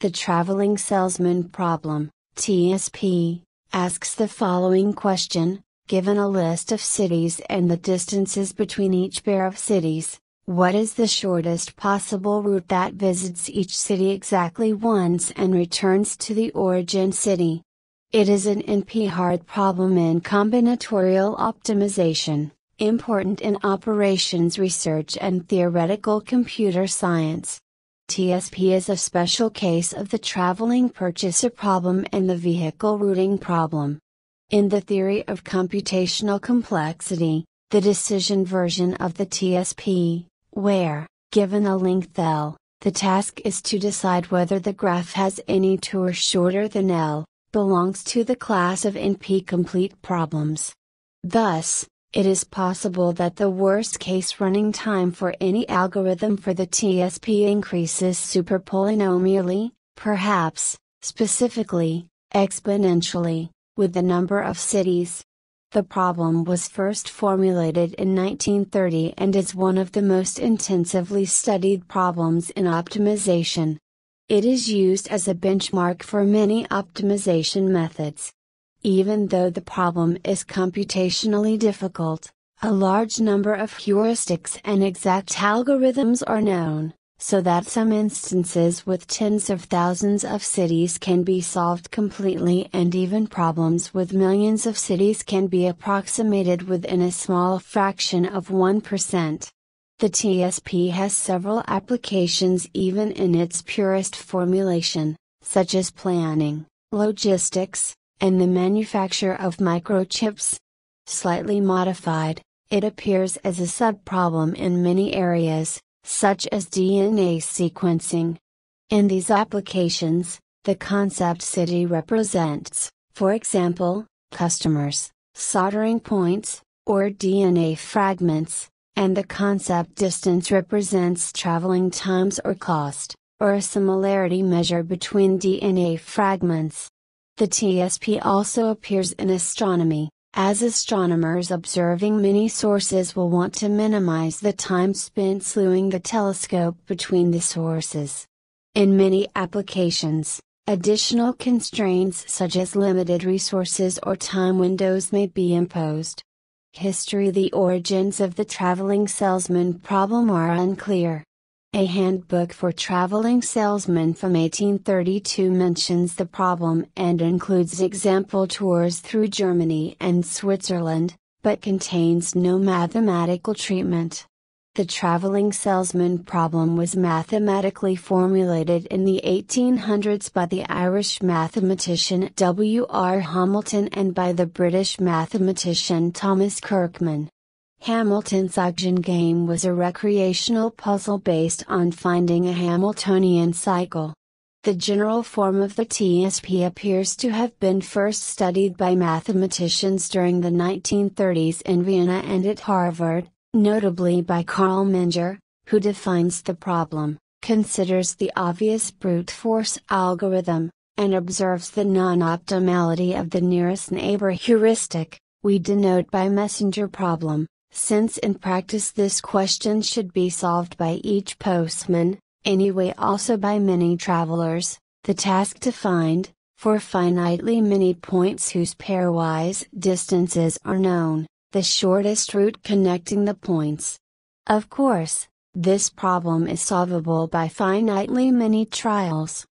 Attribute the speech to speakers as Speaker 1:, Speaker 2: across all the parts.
Speaker 1: The Traveling Salesman Problem, TSP, asks the following question Given a list of cities and the distances between each pair of cities, what is the shortest possible route that visits each city exactly once and returns to the origin city? It is an NP hard problem in combinatorial optimization, important in operations research and theoretical computer science. TSP is a special case of the traveling purchaser problem and the vehicle routing problem. In the theory of computational complexity, the decision version of the TSP, where, given a length L, the task is to decide whether the graph has any tour shorter than L, belongs to the class of NP complete problems. Thus, it is possible that the worst case running time for any algorithm for the TSP increases superpolynomially, perhaps, specifically, exponentially, with the number of cities. The problem was first formulated in 1930 and is one of the most intensively studied problems in optimization. It is used as a benchmark for many optimization methods. Even though the problem is computationally difficult, a large number of heuristics and exact algorithms are known, so that some instances with tens of thousands of cities can be solved completely and even problems with millions of cities can be approximated within a small fraction of 1%. The TSP has several applications even in its purest formulation, such as planning, logistics, and the manufacture of microchips. Slightly modified, it appears as a subproblem in many areas, such as DNA sequencing. In these applications, the concept city represents, for example, customers, soldering points, or DNA fragments and the concept distance represents traveling times or cost, or a similarity measure between DNA fragments. The TSP also appears in astronomy, as astronomers observing many sources will want to minimize the time spent slewing the telescope between the sources. In many applications, additional constraints such as limited resources or time windows may be imposed, History The origins of the traveling salesman problem are unclear. A handbook for traveling salesmen from 1832 mentions the problem and includes example tours through Germany and Switzerland, but contains no mathematical treatment. The traveling salesman problem was mathematically formulated in the 1800s by the Irish mathematician W. R. Hamilton and by the British mathematician Thomas Kirkman. Hamilton's auction game was a recreational puzzle based on finding a Hamiltonian cycle. The general form of the TSP appears to have been first studied by mathematicians during the 1930s in Vienna and at Harvard, notably by Carl Menger, who defines the problem, considers the obvious brute force algorithm, and observes the non-optimality of the nearest neighbor heuristic, we denote by messenger problem, since in practice this question should be solved by each postman, anyway also by many travelers, the task defined, for finitely many points whose pairwise distances are known the shortest route connecting the points. Of course, this problem is solvable by finitely many trials.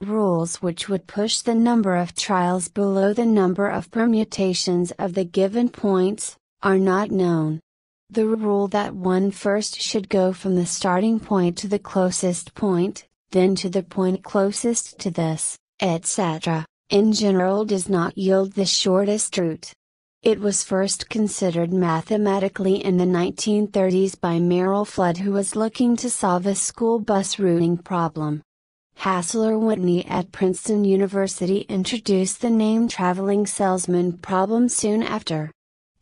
Speaker 1: Rules which would push the number of trials below the number of permutations of the given points, are not known. The rule that one first should go from the starting point to the closest point, then to the point closest to this, etc., in general does not yield the shortest route. It was first considered mathematically in the 1930s by Merrill Flood who was looking to solve a school bus routing problem. Hassler Whitney at Princeton University introduced the name traveling salesman problem soon after.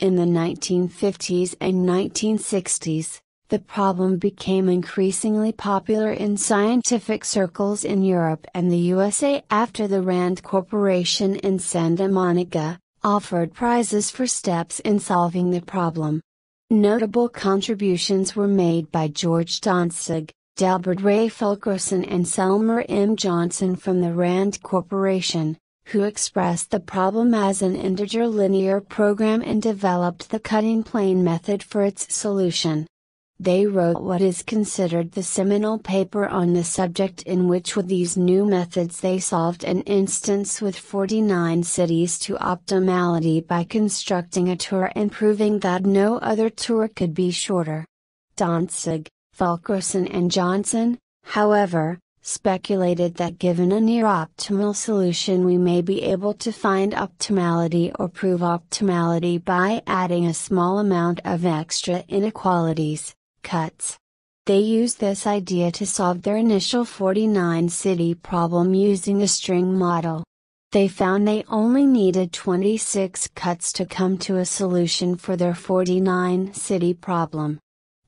Speaker 1: In the 1950s and 1960s, the problem became increasingly popular in scientific circles in Europe and the USA after the RAND Corporation in Santa Monica, offered prizes for steps in solving the problem. Notable contributions were made by George Donzig, Delbert Ray Fulkerson and Selmer M. Johnson from the RAND Corporation, who expressed the problem as an integer linear program and developed the cutting plane method for its solution they wrote what is considered the seminal paper on the subject in which with these new methods they solved an instance with 49 cities to optimality by constructing a tour and proving that no other tour could be shorter. Danzig, Fulkerson and Johnson, however, speculated that given a near-optimal solution we may be able to find optimality or prove optimality by adding a small amount of extra inequalities cuts. They used this idea to solve their initial 49 city problem using a string model. They found they only needed 26 cuts to come to a solution for their 49 city problem.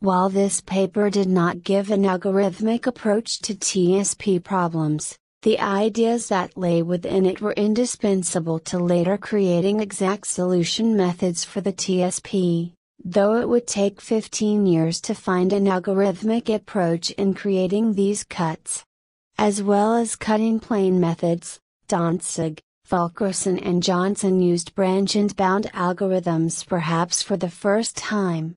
Speaker 1: While this paper did not give an algorithmic approach to TSP problems, the ideas that lay within it were indispensable to later creating exact solution methods for the TSP Though it would take 15 years to find an algorithmic approach in creating these cuts. As well as cutting plane methods, Danzig, Fulkerson and Johnson used branch and bound algorithms perhaps for the first time.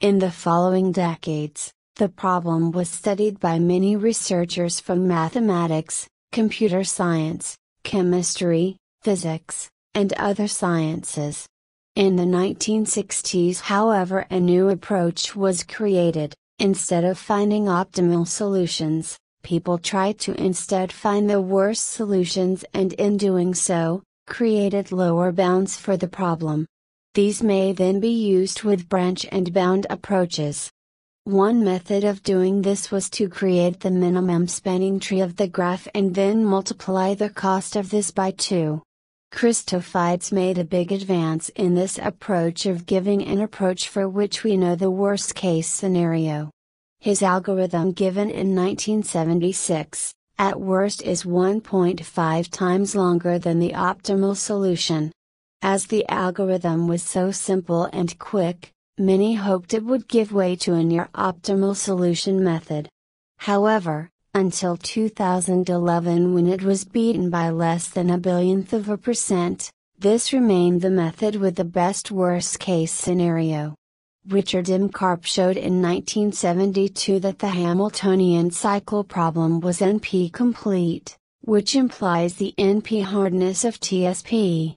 Speaker 1: In the following decades, the problem was studied by many researchers from mathematics, computer science, chemistry, physics, and other sciences. In the 1960s however a new approach was created, instead of finding optimal solutions, people tried to instead find the worst solutions and in doing so, created lower bounds for the problem. These may then be used with branch and bound approaches. One method of doing this was to create the minimum spanning tree of the graph and then multiply the cost of this by 2. Christofides made a big advance in this approach of giving an approach for which we know the worst case scenario. His algorithm given in 1976, at worst is 1.5 times longer than the optimal solution. As the algorithm was so simple and quick, many hoped it would give way to a near optimal solution method. However, until 2011 when it was beaten by less than a billionth of a percent, this remained the method with the best worst case scenario. Richard M. Karp showed in 1972 that the Hamiltonian cycle problem was NP complete, which implies the NP hardness of TSP.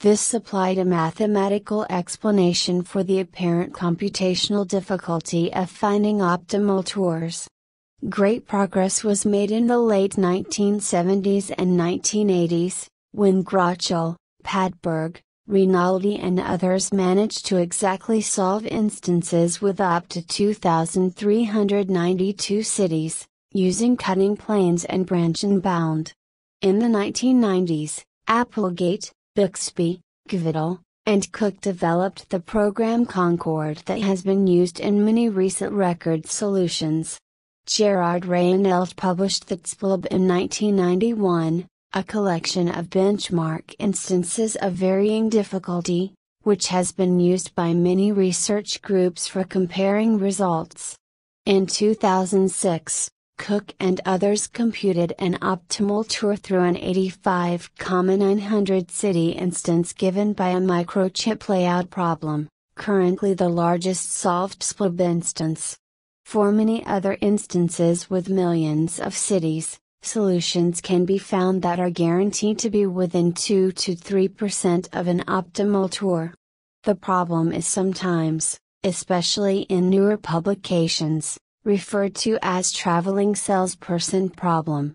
Speaker 1: This supplied a mathematical explanation for the apparent computational difficulty of finding optimal tours. Great progress was made in the late 1970s and 1980s, when Grochel, Padberg, Rinaldi and others managed to exactly solve instances with up to 2,392 cities, using cutting planes and branch and bound. In the 1990s, Applegate, Bixby, Kvital, and Cook developed the program Concord that has been used in many recent record solutions. Gerard Reinelt published the Tzplb in 1991, a collection of benchmark instances of varying difficulty, which has been used by many research groups for comparing results. In 2006, Cook and others computed an optimal tour through an 85,900 city instance given by a microchip layout problem, currently the largest solved SPLIB instance. For many other instances with millions of cities, solutions can be found that are guaranteed to be within 2 to 3% of an optimal tour. The problem is sometimes, especially in newer publications, referred to as traveling salesperson problem.